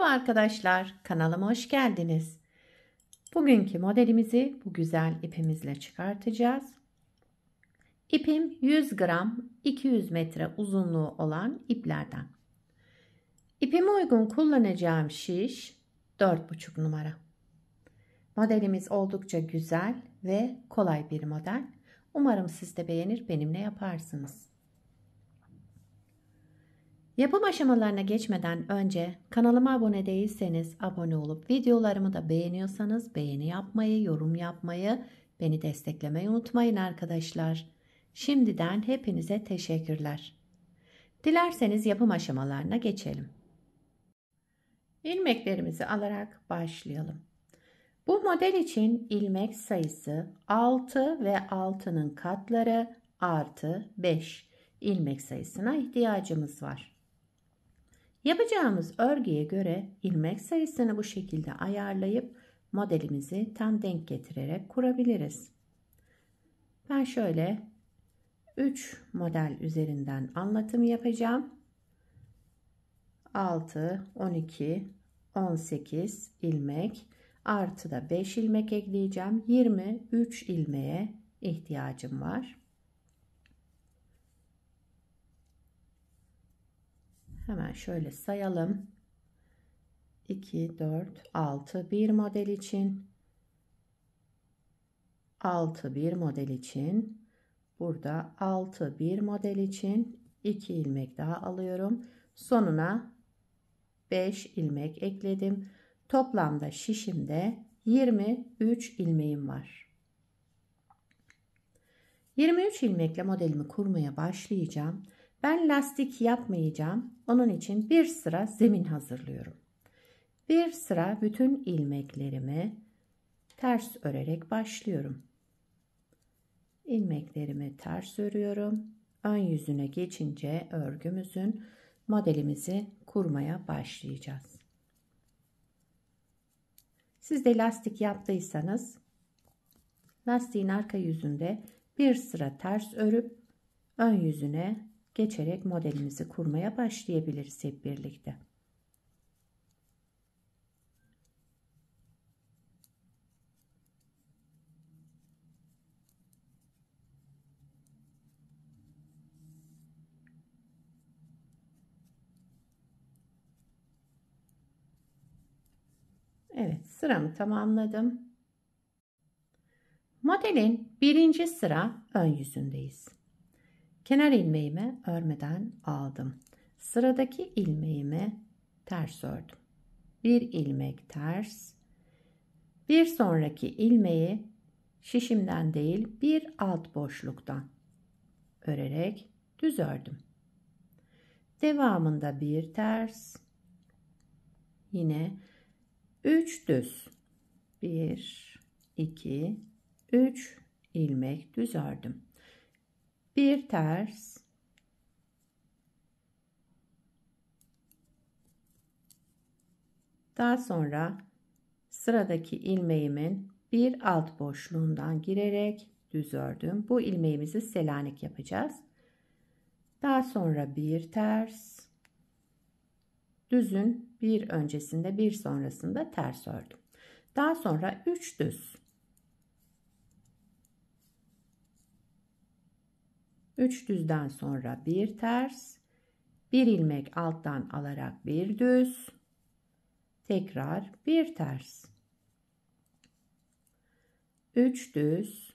Merhaba arkadaşlar, kanalıma hoş geldiniz. Bugünkü modelimizi bu güzel ipimizle çıkartacağız. İpim 100 gram 200 metre uzunluğu olan iplerden. İpime uygun kullanacağım şiş 4,5 numara. Modelimiz oldukça güzel ve kolay bir model. Umarım siz de beğenir benimle yaparsınız. Yapım aşamalarına geçmeden önce kanalıma abone değilseniz abone olup videolarımı da beğeniyorsanız beğeni yapmayı, yorum yapmayı, beni desteklemeyi unutmayın arkadaşlar. Şimdiden hepinize teşekkürler. Dilerseniz yapım aşamalarına geçelim. İlmeklerimizi alarak başlayalım. Bu model için ilmek sayısı 6 ve 6'nın katları artı 5 ilmek sayısına ihtiyacımız var. Yapacağımız örgüye göre ilmek sayısını bu şekilde ayarlayıp modelimizi tam denk getirerek kurabiliriz. Ben şöyle 3 model üzerinden anlatım yapacağım. 6, 12, 18 ilmek artı da 5 ilmek ekleyeceğim. 23 ilmeğe ihtiyacım var. Hemen şöyle sayalım. 2, 4, 6 bir model için. 6 bir model için. Burada 6 bir model için 2 ilmek daha alıyorum. Sonuna 5 ilmek ekledim. Toplamda şişimde 23 ilmeğim var. 23 ilmekle modelimi kurmaya başlayacağım. Ben lastik yapmayacağım. Onun için bir sıra zemin hazırlıyorum. Bir sıra bütün ilmeklerimi ters örerek başlıyorum. İlmeklerimi ters örüyorum. Ön yüzüne geçince örgümüzün modelimizi kurmaya başlayacağız. Siz de lastik yaptıysanız lastiğin arka yüzünde bir sıra ters örüp ön yüzüne geçerek modelimizi kurmaya başlayabiliriz hep birlikte. Evet sıramı tamamladım. Modelin birinci sıra ön yüzündeyiz. Kenar ilmeğimi örmeden aldım. Sıradaki ilmeğimi ters ördüm. Bir ilmek ters. Bir sonraki ilmeği şişimden değil bir alt boşluktan örerek düz ördüm. Devamında bir ters. Yine 3 düz. 1 2 3 ilmek düz ördüm bir ters daha sonra sıradaki ilmeğimin bir alt boşluğundan girerek düz ördüm bu ilmeğimizi selanik yapacağız daha sonra bir ters düzün bir öncesinde bir sonrasında ters ördüm daha sonra 3 düz 3 düzden sonra bir ters, bir ilmek alttan alarak bir düz, tekrar bir ters. 3 düz,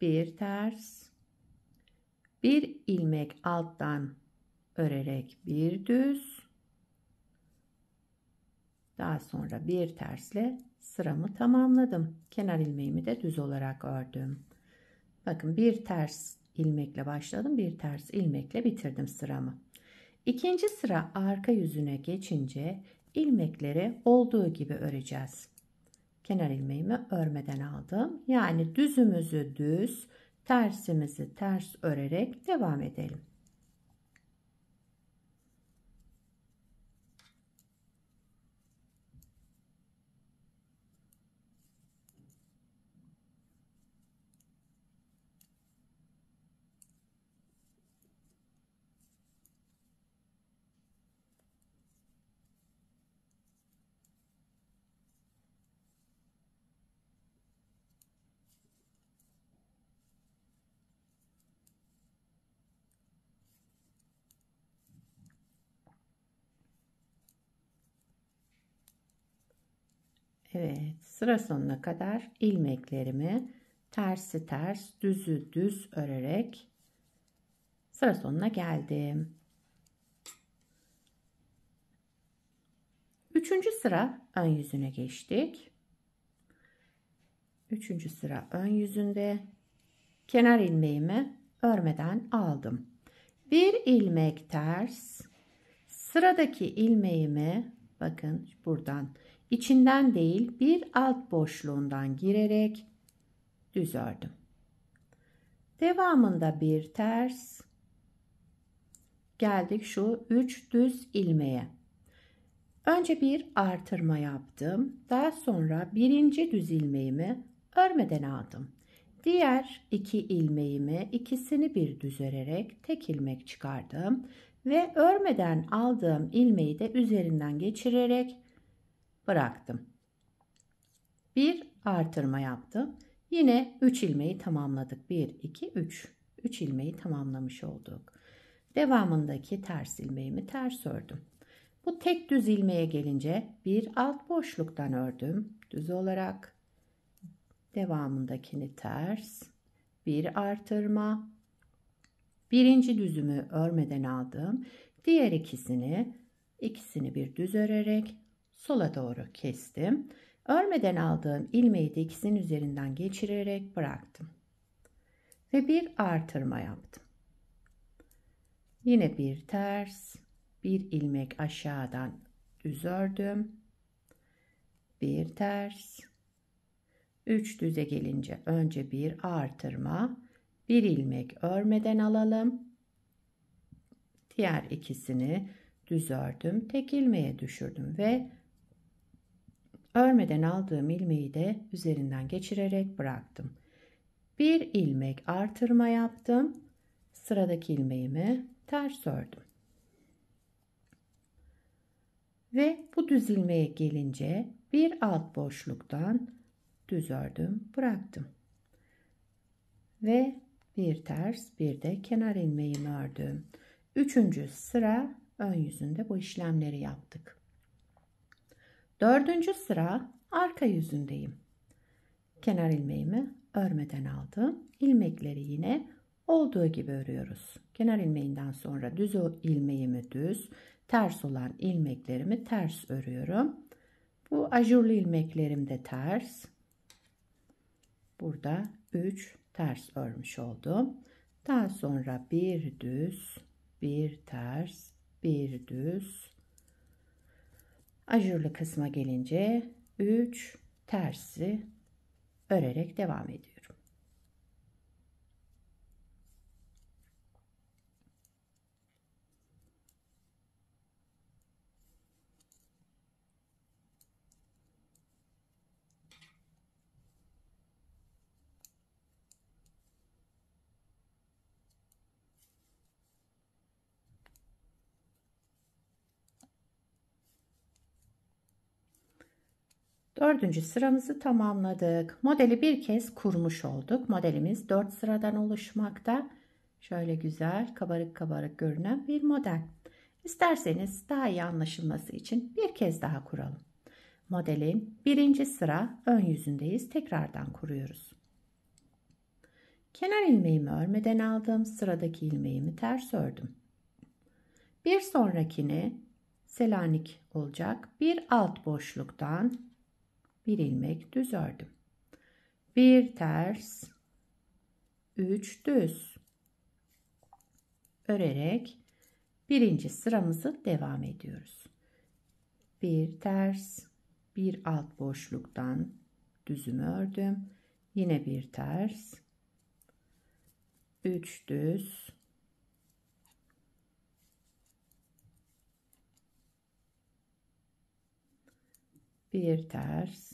bir ters, bir ilmek alttan örerek bir düz, daha sonra bir tersle sıramı tamamladım. Kenar ilmeğimi de düz olarak ördüm. Bakın bir ters ilmekle başladım. Bir ters ilmekle bitirdim sıramı. İkinci sıra arka yüzüne geçince ilmekleri olduğu gibi öreceğiz. Kenar ilmeğimi örmeden aldım. Yani düzümüzü düz, tersimizi ters örerek devam edelim. Evet sıra sonuna kadar ilmeklerimi tersi ters düzü düz örerek sıra sonuna geldim. Üçüncü sıra ön yüzüne geçtik. Üçüncü sıra ön yüzünde kenar ilmeğimi örmeden aldım. Bir ilmek ters. Sıradaki ilmeğimi bakın buradan içinden değil bir alt boşluğundan girerek düz ördüm. Devamında bir ters geldik şu 3 düz ilmeğe. Önce bir artırma yaptım. Daha sonra birinci düz ilmeğimi örmeden aldım. Diğer iki ilmeğimi ikisini bir düz örerek tek ilmek çıkardım ve örmeden aldığım ilmeği de üzerinden geçirerek bıraktım. Bir artırma yaptım. Yine 3 ilmeği tamamladık. 1, 2, 3. 3 ilmeği tamamlamış olduk. Devamındaki ters ilmeğimi ters ördüm. Bu tek düz ilmeğe gelince bir alt boşluktan ördüm. Düz olarak devamındakini ters. Bir artırma. Birinci düzümü örmeden aldım. Diğer ikisini ikisini bir düz örerek sola doğru kestim. Örmeden aldığım ilmeği de ikisinin üzerinden geçirerek bıraktım. Ve bir artırma yaptım. Yine bir ters, bir ilmek aşağıdan düz ördüm. Bir ters, üç düze gelince önce bir artırma, bir ilmek örmeden alalım. Diğer ikisini düz ördüm, tek ilmeğe düşürdüm ve Örmeden aldığım ilmeği de üzerinden geçirerek bıraktım. Bir ilmek artırma yaptım. Sıradaki ilmeğimi ters ördüm. Ve bu düz ilmeğe gelince bir alt boşluktan düz ördüm, bıraktım. Ve bir ters, bir de kenar ilmeğimi ördüm. Üçüncü sıra ön yüzünde bu işlemleri yaptık. Dördüncü sıra arka yüzündeyim. Kenar ilmeğimi örmeden aldım. İlmekleri yine olduğu gibi örüyoruz. Kenar ilmeğinden sonra düz ilmeğimi düz, ters olan ilmeklerimi ters örüyorum. Bu ajurlu ilmeklerim de ters. Burada 3 ters örmüş oldum. Daha sonra bir düz, bir ters, bir düz, Ajurlu kısma gelince 3 tersi örerek devam ediyor. Dördüncü sıramızı tamamladık. Modeli bir kez kurmuş olduk. Modelimiz dört sıradan oluşmakta. Şöyle güzel kabarık kabarık görünen bir model. İsterseniz daha iyi anlaşılması için bir kez daha kuralım. Modelin birinci sıra ön yüzündeyiz. Tekrardan kuruyoruz. Kenar ilmeğimi örmeden aldım. Sıradaki ilmeğimi ters ördüm. Bir sonrakini Selanik olacak. Bir alt boşluktan bir ilmek düz ördüm. Bir ters, üç düz örerek birinci sıramızı devam ediyoruz. Bir ters, bir alt boşluktan düzümü ördüm. Yine bir ters, üç düz bir ters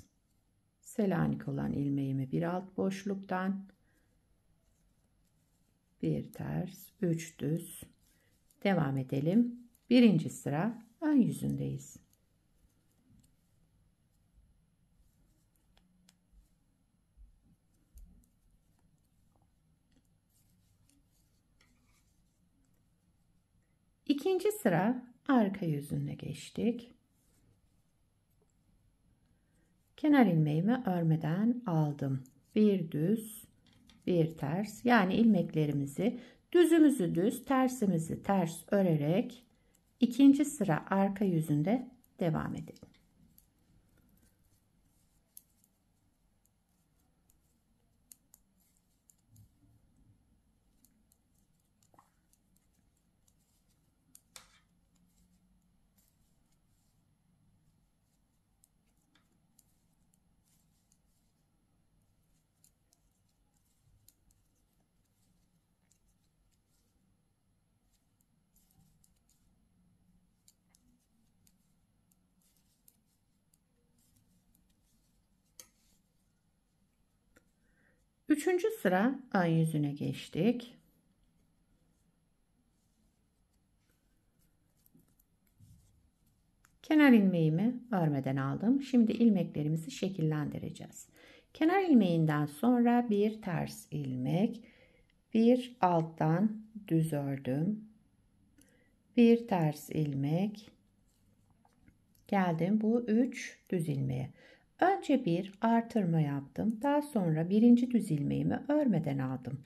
selanik olan ilmeğimi bir alt boşluktan bir ters üç düz devam edelim birinci sıra ön yüzündeyiz İkinci sıra arka yüzüne geçtik. Kenar ilmeğimi örmeden aldım. Bir düz, bir ters. Yani ilmeklerimizi düzümüzü düz, tersimizi ters örerek ikinci sıra arka yüzünde devam edelim. Üçüncü sıra ön yüzüne geçtik. Kenar ilmeğimi örmeden aldım. Şimdi ilmeklerimizi şekillendireceğiz. Kenar ilmeğinden sonra bir ters ilmek, bir alttan düz ördüm. Bir ters ilmek. Geldim bu 3 düz ilmeğe. Önce bir artırma yaptım. Daha sonra birinci düz ilmeğimi örmeden aldım.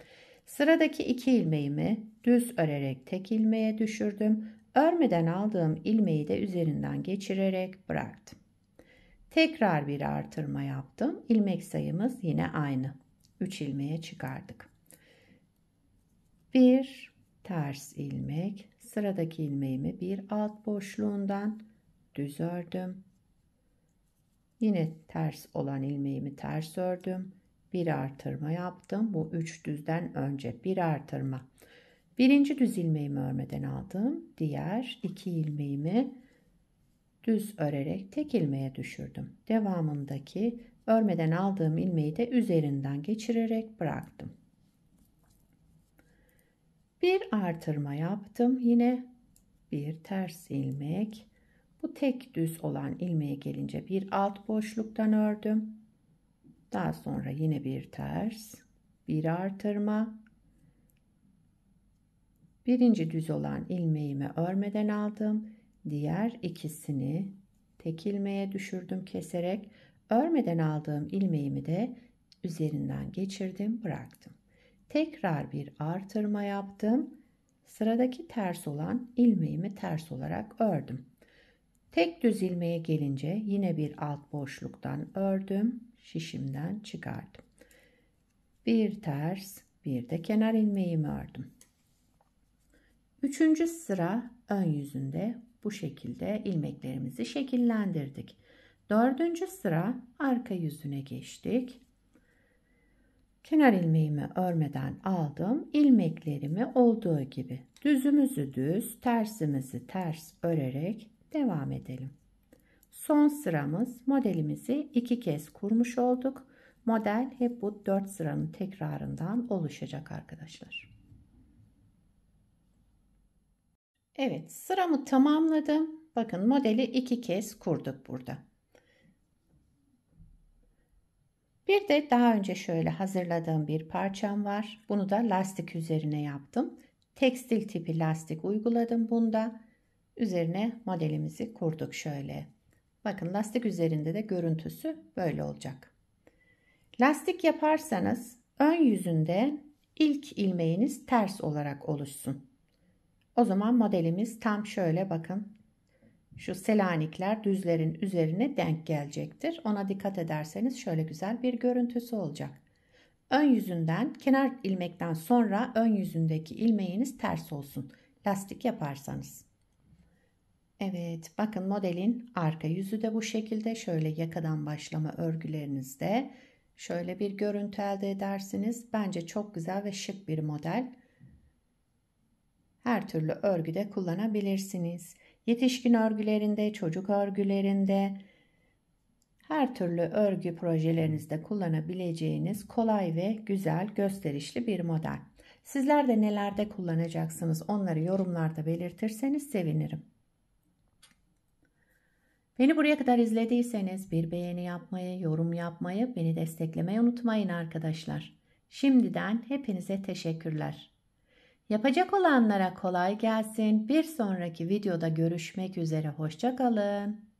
Sıradaki iki ilmeğimi düz örerek tek ilmeğe düşürdüm. Örmeden aldığım ilmeği de üzerinden geçirerek bıraktım. Tekrar bir artırma yaptım. İlmek sayımız yine aynı. 3 ilmeğe çıkardık. 1 ters ilmek. Sıradaki ilmeğimi bir alt boşluğundan düz ördüm. Yine ters olan ilmeğimi ters ördüm. Bir artırma yaptım. Bu üç düzden önce bir artırma. Birinci düz ilmeğimi örmeden aldım. Diğer iki ilmeğimi düz örerek tek ilmeğe düşürdüm. Devamındaki örmeden aldığım ilmeği de üzerinden geçirerek bıraktım. Bir artırma yaptım. Yine bir ters ilmek bu tek düz olan ilmeğe gelince bir alt boşluktan ördüm. Daha sonra yine bir ters, bir artırma. Birinci düz olan ilmeğimi örmeden aldım. Diğer ikisini tek ilmeğe düşürdüm keserek. Örmeden aldığım ilmeğimi de üzerinden geçirdim, bıraktım. Tekrar bir artırma yaptım. Sıradaki ters olan ilmeğimi ters olarak ördüm. Tek düz ilmeğe gelince yine bir alt boşluktan ördüm. Şişimden çıkardım. Bir ters bir de kenar ilmeğimi ördüm. Üçüncü sıra ön yüzünde bu şekilde ilmeklerimizi şekillendirdik. Dördüncü sıra arka yüzüne geçtik. Kenar ilmeğimi örmeden aldım. İlmeklerimi olduğu gibi düzümüzü düz, tersimizi ters örerek devam edelim. Son sıramız modelimizi iki kez kurmuş olduk. Model hep bu dört sıranın tekrarından oluşacak arkadaşlar. Evet sıramı tamamladım. Bakın modeli iki kez kurduk burada. Bir de daha önce şöyle hazırladığım bir parçam var. Bunu da lastik üzerine yaptım. Tekstil tipi lastik uyguladım bunda. Üzerine modelimizi kurduk şöyle. Bakın lastik üzerinde de görüntüsü böyle olacak. Lastik yaparsanız ön yüzünde ilk ilmeğiniz ters olarak oluşsun. O zaman modelimiz tam şöyle bakın. Şu selanikler düzlerin üzerine denk gelecektir. Ona dikkat ederseniz şöyle güzel bir görüntüsü olacak. Ön yüzünden kenar ilmekten sonra ön yüzündeki ilmeğiniz ters olsun. Lastik yaparsanız. Evet bakın modelin arka yüzü de bu şekilde şöyle yakadan başlama örgülerinizde şöyle bir görüntü elde edersiniz. Bence çok güzel ve şık bir model. Her türlü örgüde kullanabilirsiniz. Yetişkin örgülerinde, çocuk örgülerinde, her türlü örgü projelerinizde kullanabileceğiniz kolay ve güzel gösterişli bir model. Sizler de nelerde kullanacaksınız onları yorumlarda belirtirseniz sevinirim. Beni buraya kadar izlediyseniz bir beğeni yapmayı, yorum yapmayı, beni desteklemeyi unutmayın arkadaşlar. Şimdiden hepinize teşekkürler. Yapacak olanlara kolay gelsin. Bir sonraki videoda görüşmek üzere. Hoşçakalın.